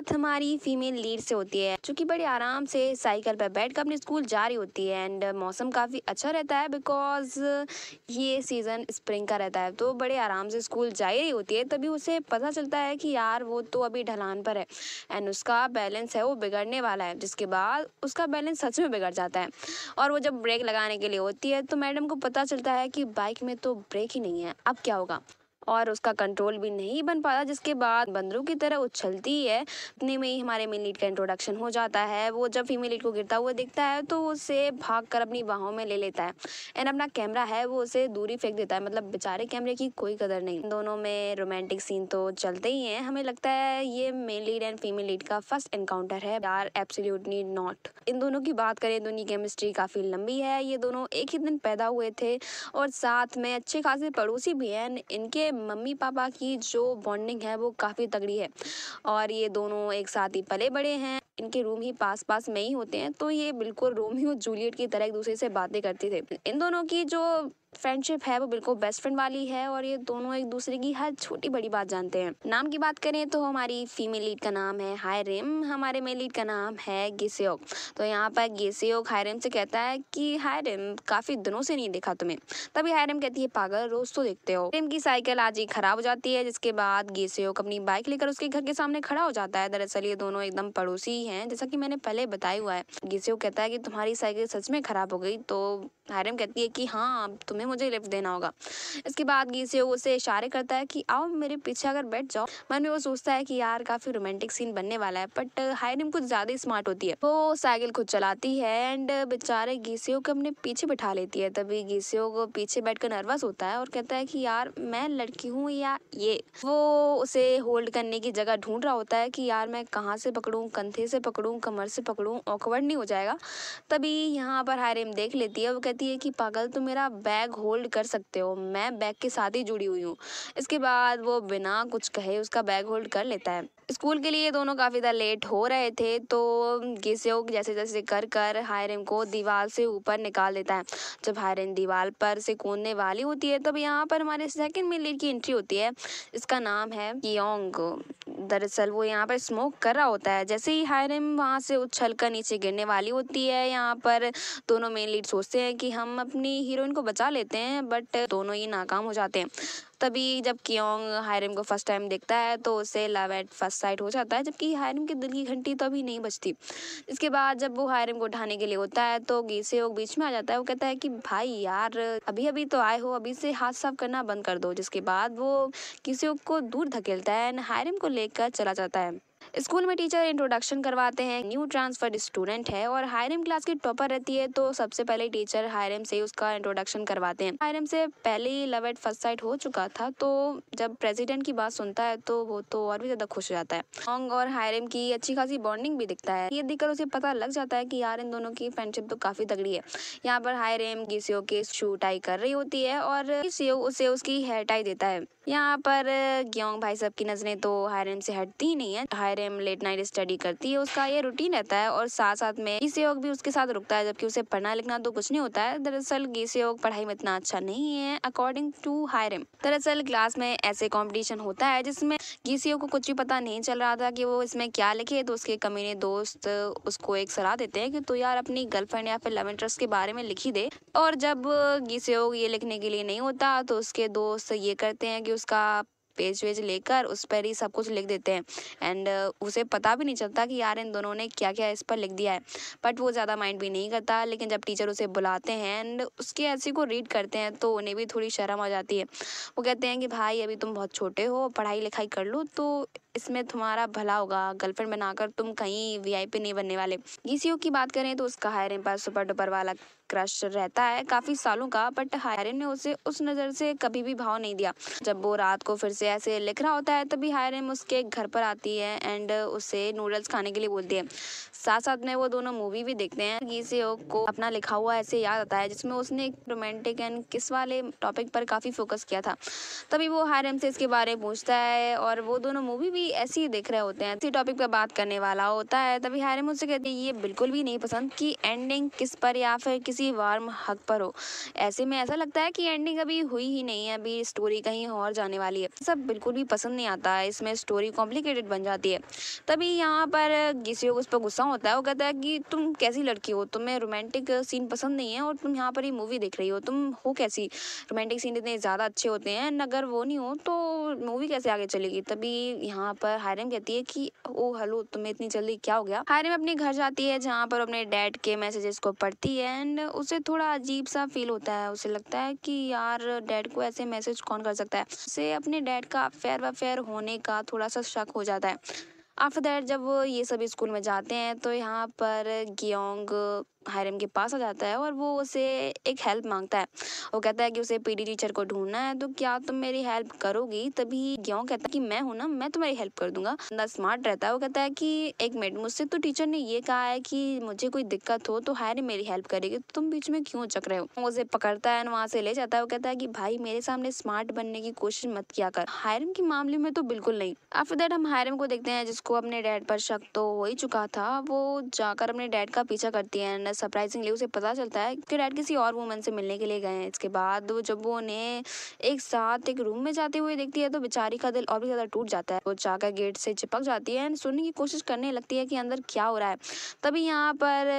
बात हमारी female lead से होती है जो कि बड़े आराम से साइकिल पर बैठ कर अपने स्कूल जा रही होती है एंड मौसम काफ़ी अच्छा रहता है बिकॉज ये सीज़न स्प्रिंग का रहता है तो बड़े आराम से स्कूल जा ही रही होती है तभी उसे पता चलता है कि यार वो तो अभी ढलान पर है एंड उसका बैलेंस है वो बिगड़ने वाला है जिसके बाद उसका बैलेंस सच में बिगड़ जाता है और वो जब ब्रेक लगाने के लिए होती है तो मैडम को पता चलता है कि बाइक में तो ब्रेक ही नहीं है अब क्या होगा और उसका कंट्रोल भी नहीं बन पाता जिसके बाद बंदरों की तरह उछलती है इतने में ही हमारे मेल लीड का इंट्रोडक्शन हो जाता है वो जब फीमेल लीड को गिरता हुआ दिखता है तो उसे भाग कर अपनी बाहों में ले लेता है एंड अपना कैमरा है वो उसे दूरी फेंक देता है मतलब बेचारे कैमरे की कोई कदर नहीं दोनों में रोमांटिक सीन तो चलते ही हैं हमें लगता है ये male lead and female lead का फर्स्ट एनकाउंटर है यार एब्सोल्यूटली नॉट इन दोनों की बात करें दोनों की केमिस्ट्री काफ़ी लंबी है ये दोनों एक ही दिन पैदा हुए थे और साथ में अच्छे खासे पड़ोसी भी हैं इनके मम्मी पापा की जो बॉन्डिंग है वो काफ़ी तगड़ी है और ये दोनों एक साथ ही पले बड़े हैं इनके रूम ही पास पास में ही होते हैं तो ये बिल्कुल रोमियो जूलियट की तरह एक दूसरे से बातें करते थे इन दोनों की जो फ्रेंडशिप है वो बिल्कुल बेस्ट फ्रेंड वाली है और ये दोनों एक दूसरे की हर छोटी बड़ी बात जानते हैं नाम की बात करें तो हमारी फीमेल लीड का नाम है हायरिम हमारे मेल लीड का नाम है गेसेयोग तो यहाँ पर गेसेयोग हायरिम से कहता है कि हायरिम काफ़ी दिनों से नहीं देखा तुम्हें तभी हायरिम कहती है पागल रोज़ तो देखते हो हायरिम की साइकिल आज ही ख़राब हो जाती है जिसके बाद गेसेयोग अपनी बाइक लेकर उसके घर के सामने खड़ा हो जाता है दरअसल ये दोनों एकदम पड़ोसी है जैसा की मैंने पहले बताया हुआ है गेसेयोग कहता है की तुम्हारी साइकिल सच में ख़राब हो गई तो हायरम कहती है कि हाँ तुम्हें मुझे लिफ्ट देना होगा इसके बाद गीसे उसे इशारे करता है कि आओ मेरे पीछे अगर बैठ जाओ मन में वो सोचता है कि यार काफ़ी रोमांटिक सीन बनने वाला है बट हायरम कुछ ज़्यादा स्मार्ट होती है वो साइकिल खुद चलाती है एंड बेचारे गीसीओ को अपने पीछे बिठा लेती है तभी गीसीओ को पीछे बैठ नर्वस होता है और कहता है कि यार मैं लड़की हूँ या ये वो उसे होल्ड करने की जगह ढूंढ रहा होता है कि यार मैं कहाँ से पकड़ूँ कंधे से पकड़ूँ कमर से पकड़ूँ ऑकवर्ड नहीं हो जाएगा तभी यहाँ पर हायरम देख लेती है वो कहती कहती है कि पागल तुम मेरा बैग होल्ड कर सकते हो मैं बैग के साथ ही जुड़ी हुई हूँ इसके बाद वो बिना कुछ कहे उसका बैग होल्ड कर लेता है स्कूल के लिए दोनों काफ़ी ज़्यादा लेट हो रहे थे तो गेसेओक जैसे जैसे कर कर हायरम को दीवार से ऊपर निकाल देता है जब हायरम दीवार पर से कूदने वाली होती है तब यहाँ पर हमारे सेकेंड मिलियर की एंट्री होती है इसका नाम है कियोंग दरअसल वो यहाँ पर स्मोक कर रहा होता है जैसे ही हायरम वहाँ से उछल कर नीचे गिरने वाली होती है यहाँ पर दोनों मेन लीड सोचते हैं कि हम अपनी हीरोइन को बचा लेते हैं बट दोनों ही नाकाम हो जाते हैं तभी जब कियोंग हायरम को फर्स्ट टाइम देखता है तो उसे लव एट फर्स्ट साइट हो जाता है जबकि हायरम के दिल की घंटी तो अभी नहीं बचती इसके बाद जब वो हायरम को उठाने के लिए होता है तो गीसेओक बीच में आ जाता है वो कहता है कि भाई यार अभी अभी तो आए हो अभी से हाथ साफ करना बंद कर दो जिसके बाद वो किसी को दूर धकेलता है एंड हायरम को लेकर चला जाता है स्कूल में टीचर इंट्रोडक्शन करवाते हैं न्यू ट्रांसफर्ड स्टूडेंट है और हायरम क्लास की टॉपर रहती है तो सबसे पहले टीचर हायरम से उसका इंट्रोडक्शन करवाते हैं हायरम से पहले ही लव एट फर्स्ट साइट हो चुका था तो जब प्रेसिडेंट की बात सुनता है तो वो तो और भी ज़्यादा खुश हो जाता है हॉन्ग और हायरम की अच्छी खासी बॉन्डिंग भी दिखता है ये देखकर उसे पता लग जाता है की यार इन दोनों की फ्रेंडशिप तो काफ़ी तगड़ी है यहाँ पर हायरम गिसियो के शू टाई कर रही होती है और गिसियो उसे उसकी हेयर टाई देता है यहाँ पर ग्योंग भाई साहब की नज़रें तो हायरम से हटती नहीं है हायरम लेट नाइट स्टडी करती है उसका ये रूटीन रहता है और साथ साथ में गिसयोग भी उसके साथ रुकता है जबकि उसे पढ़ना लिखना तो कुछ नहीं होता है दरअसल गिसयोग पढ़ाई में इतना अच्छा नहीं है अकॉर्डिंग टू हायरम दरअसल क्लास में ऐसे कॉम्पिटिशन होता है जिसमें गिसयोग को कुछ भी पता नहीं चल रहा था कि वो इसमें क्या लिखे तो उसके कमीने दोस्त उसको एक सलाह देते हैं कि तू यार अपनी गर्लफ्रेंड या फिर लव इंटरेस्ट के बारे में लिखी दे और जब गिसयोग ये लिखने के लिए नहीं होता तो उसके दोस्त ये करते हैं कि उसका पेज वेज लेकर उस पर ही सब कुछ लिख देते हैं एंड uh, उसे पता भी नहीं चलता कि यार इन दोनों ने क्या क्या इस पर लिख दिया है बट वो ज़्यादा माइंड भी नहीं करता लेकिन जब टीचर उसे बुलाते हैं एंड उसके ऐसी को रीड करते हैं तो उन्हें भी थोड़ी शर्म आ जाती है वो कहते हैं कि भाई अभी तुम बहुत छोटे हो पढ़ाई लिखाई कर लो तो इसमें तुम्हारा भला होगा गर्लफ्रेंड बनाकर तुम कहीं वीआईपी नहीं बनने वाले जीसीओ e की बात करें तो उसका हायरन पर सुपर डुपर वाला क्रश रहता है काफी सालों का बट हायरिन ने उसे उस नज़र से कभी भी भाव नहीं दिया जब वो रात को फिर से ऐसे लिख रहा होता है तभी हायरिन उसके घर पर आती है एंड उसे नूडल्स खाने के लिए बोलती है साथ साथ में वो दोनों मूवी भी देखते हैं जीसीओ e को अपना लिखा हुआ ऐसे याद आता है जिसमें उसने एक रोमांटिक एंड किस वाले टॉपिक पर काफ़ी फोकस किया था तभी वो हायरिन से इसके बारे में पूछता है और वो दोनों मूवी भी भी ऐसे ही दिख रहे होते हैं इसी टॉपिक पर बात करने वाला होता है तभी हारे मुझसे कहती है ये बिल्कुल भी नहीं पसंद कि एंडिंग किस पर या फिर किसी वार्म हक पर हो ऐसे में ऐसा लगता है कि एंडिंग अभी हुई ही नहीं है अभी स्टोरी कहीं और जाने वाली है सब बिल्कुल भी पसंद नहीं आता है इसमें स्टोरी कॉम्प्लिकेटेड बन जाती है तभी यहाँ पर किसी को उस पर गुस्सा होता है वो कहता है कि तुम कैसी लड़की हो तुम्हें रोमांटिक सीन पसंद नहीं है और तुम यहाँ पर ही मूवी देख रही हो तुम हो कैसी रोमांटिक सीन इतने ज़्यादा अच्छे होते हैं अगर वो नहीं हो तो मूवी कैसे आगे चलेगी तभी यहाँ जहाँ पर हायरम कहती है कि ओ हेलो तुम्हें इतनी जल्दी क्या हो गया हायरम अपने घर जाती है जहाँ पर अपने डैड के मैसेजेस को पढ़ती है एंड उसे थोड़ा अजीब सा फील होता है उसे लगता है कि यार डैड को ऐसे मैसेज कौन कर सकता है उसे अपने डैड का अफेयर वफेयर होने का थोड़ा सा शक हो जाता है आफ्टर दैट जब ये सब स्कूल में जाते हैं तो यहाँ पर गियोंग हायरम के पास आ जाता है और वो उसे एक हेल्प मांगता है वो कहता है कि उसे पीडी टीचर को ढूंढना है तो क्या तुम मेरी हेल्प करोगी तभी ग्यों कहता है कि मैं हूँ ना मैं तुम्हारी हेल्प कर दूंगा बंदा स्मार्ट रहता है वो कहता है कि एक मिनट मुझसे तो टीचर ने ये कहा है कि मुझे कोई दिक्कत हो तो हायरम मेरी हेल्प करेगी तो तुम बीच में क्यों चक रहे हो उसे पकड़ता है वहाँ से ले जाता है वो कहता है कि भाई मेरे सामने स्मार्ट बनने की कोशिश मत किया कर हायरम के मामले में तो बिल्कुल नहीं आफ्टर दैट हम हायरम को देखते हैं जिसको अपने डैड पर शक तो हो ही चुका था वो जाकर अपने डैड का पीछा करती है है सरप्राइजिंगली उसे पता चलता है कि डैड किसी और वुमन से मिलने के लिए गए हैं इसके बाद वो जब वो उन्हें एक साथ एक रूम में जाते हुए देखती है तो बेचारी का दिल और भी ज़्यादा टूट जाता है वो जाकर गेट से चिपक जाती है एंड सुनने की कोशिश करने लगती है कि अंदर क्या हो रहा है तभी यहाँ पर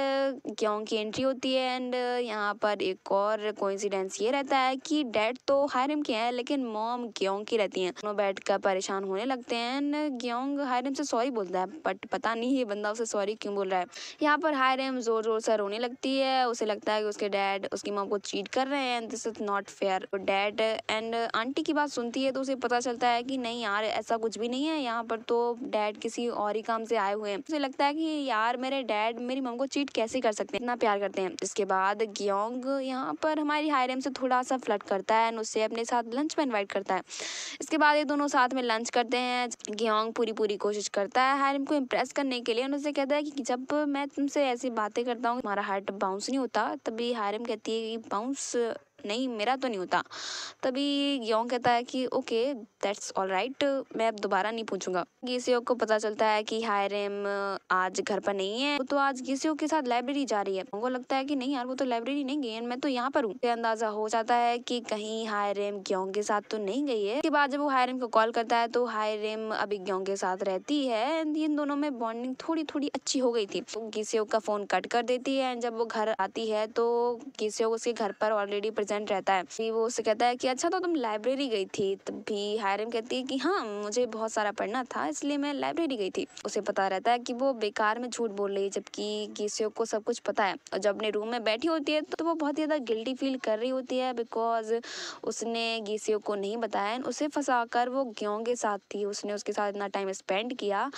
क्यों की एंट्री होती है एंड यहाँ पर एक और कोइंसिडेंस ये रहता है कि डैड तो हायरम के हैं लेकिन मॉम ग्योंग की रहती हैं दोनों बैठ कर परेशान होने लगते हैं एंड ग्योंग हायरम से सॉरी बोलता है बट पता नहीं ये बंदा उसे सॉरी क्यों बोल रहा है यहाँ पर हायरम जोर जोर से रोने लगती है उसे लगता है कि उसके डैड उसकी माँ को चीट कर रहे हैं this is not fair dad and aunty की बात सुनती है तो उसे पता चलता है कि नहीं यार ऐसा कुछ भी नहीं है यहाँ पर तो डैड किसी और ही काम से आए हुए हैं उसे लगता है कि यार मेरे डैड मेरी माँ को चीट कैसे कर सकते हैं इतना प्यार करते हैं इसके बाद ग्योंग यहाँ पर हमारी हायरम से थोड़ा सा फ्लट करता है एंड उससे अपने साथ लंच में इन्वाइट करता है इसके बाद ये दोनों साथ में लंच करते हैं ग्योंग पूरी पूरी कोशिश करता है हायरम को इम्प्रेस करने के लिए उसे कहता है कि जब मैं तुमसे ऐसी बातें करता हूँ तुम्हारा हार्ट बाउंस नहीं होता तभी हारम कहती है कि बाउंस नहीं मेरा तो नहीं होता तभी योंग कहता है कि ओके दैट्स ऑल राइट मैं अब दोबारा नहीं पूछूंगा गीसियो को पता चलता है कि रेम आज घर पर नहीं है तो आज गीसियो के साथ लाइब्रेरी जा रही है उनको लगता है कि नहीं यार वो तो लाइब्रेरी नहीं गई है मैं तो यहाँ पर हूँ अंदाजा हो जाता है कि कहीं रेम ग्योंग के साथ तो नहीं गई है उसके बाद जब वो हाय रेम को कॉल करता है तो हाय रेम अभी ग्योंग के साथ रहती है एंड इन दोनों में बॉन्डिंग थोड़ी थोड़ी अच्छी हो गई थी तो का फोन कट कर देती है एंड जब वो घर आती है तो गीसियो उसके घर पर ऑलरेडी प्रेजेंट प्रेजेंट रहता है फिर वो उसे कहता है कि अच्छा तो तुम लाइब्रेरी गई थी तभी हायरम कहती है कि हाँ मुझे बहुत सारा पढ़ना था इसलिए मैं लाइब्रेरी गई थी उसे पता रहता है कि वो बेकार में झूठ बोल रही है जबकि किसी को सब कुछ पता है और जब अपने रूम में बैठी होती है तो वो बहुत ज़्यादा गिल्टी फील कर रही होती है बिकॉज उसने गीसीओ को नहीं बताया उसे फंसा कर वो ग्यों के साथ थी उसने उसके साथ इतना टाइम स्पेंड किया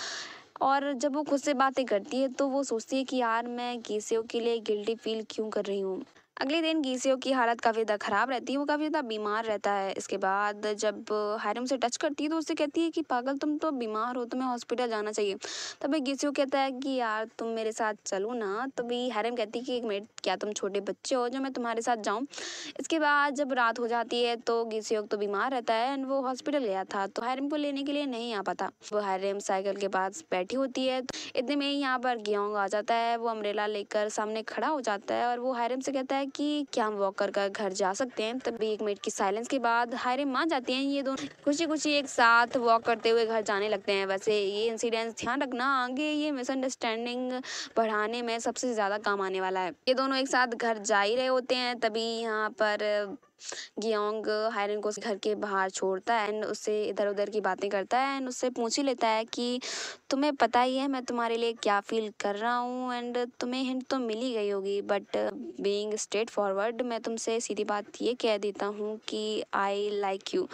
और जब वो खुद से बातें करती है तो वो सोचती है कि यार मैं गीसीओ के लिए गिल्टी फील क्यों कर रही हूँ अगले दिन गीसियो की हालत काफ़ी ज़्यादा ख़राब रहती है वो काफ़ी ज़्यादा बीमार रहता है इसके बाद जब हायरम से टच करती है तो उससे कहती है कि पागल तुम तो बीमार हो तुम्हें हॉस्पिटल जाना चाहिए तभी तो गीसियो कहता है कि यार तुम मेरे साथ चलो ना तभी हैरम कहती है कि एक मिनट क्या तुम छोटे बच्चे हो जो मैं तुम्हारे साथ जाऊँ इसके बाद जब रात हो जाती है तो गीसियो तो बीमार रहता है एंड वो हॉस्पिटल गया था तो हायरम को लेने के लिए नहीं आ पाता वो हैरम साइकिल के पास बैठी होती है इतने में ही यहाँ पर गेहूँ आ जाता है वो अम्ब्रेला लेकर सामने खड़ा हो जाता है और वो हायरम से कहता है है कि क्या हम वॉकर का घर जा सकते हैं तभी एक मिनट की साइलेंस के बाद हायरे मान जाते हैं ये दोनों खुशी खुशी एक साथ वॉक करते हुए घर जाने लगते हैं वैसे ये इंसिडेंस ध्यान रखना आगे ये मिसअंडरस्टैंडिंग बढ़ाने में सबसे ज़्यादा काम आने वाला है ये दोनों एक साथ घर जा ही रहे होते हैं तभी यहाँ पर गियोंग हायरन को घर के बाहर छोड़ता है एंड उससे इधर उधर की बातें करता है एंड उससे पूछ ही लेता है कि तुम्हें पता ही है मैं तुम्हारे लिए क्या फील कर रहा हूँ एंड तुम्हें हिंट तो मिल ही गई होगी बट बीइंग स्ट्रेट फॉरवर्ड मैं तुमसे सीधी बात ये कह देता हूँ कि आई लाइक यू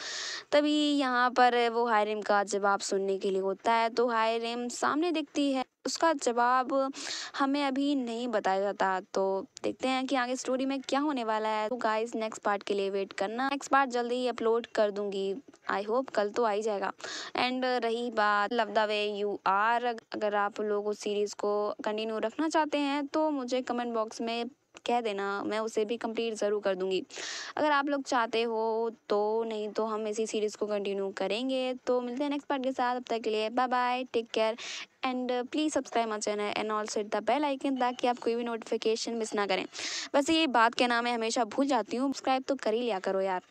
तभी यहाँ पर वो हायरम का जवाब सुनने के लिए होता है तो हायरम सामने दिखती है उसका जवाब हमें अभी नहीं बताया जाता तो देखते हैं कि आगे स्टोरी में क्या होने वाला है तो गाइस नेक्स्ट पार्ट के लिए वेट करना नेक्स्ट पार्ट जल्दी ही अपलोड कर दूंगी आई होप कल तो आ ही जाएगा एंड रही बात love the way you are अगर आप लोग उस सीरीज़ को कंटिन्यू रखना चाहते हैं तो मुझे कमेंट बॉक्स में कह देना मैं उसे भी कंप्लीट ज़रूर कर दूँगी अगर आप लोग चाहते हो तो नहीं तो हम इसी सीरीज़ को कंटिन्यू करेंगे तो मिलते हैं नेक्स्ट पार्ट के साथ अब तक के लिए bye bye take care and please subscribe my channel and all set the bell icon ताकि आप कोई भी नोटिफिकेशन मिस ना करें बस ये बात कहना नाम है हमेशा भूल जाती हूँ सब्सक्राइब तो कर ही लिया करो यार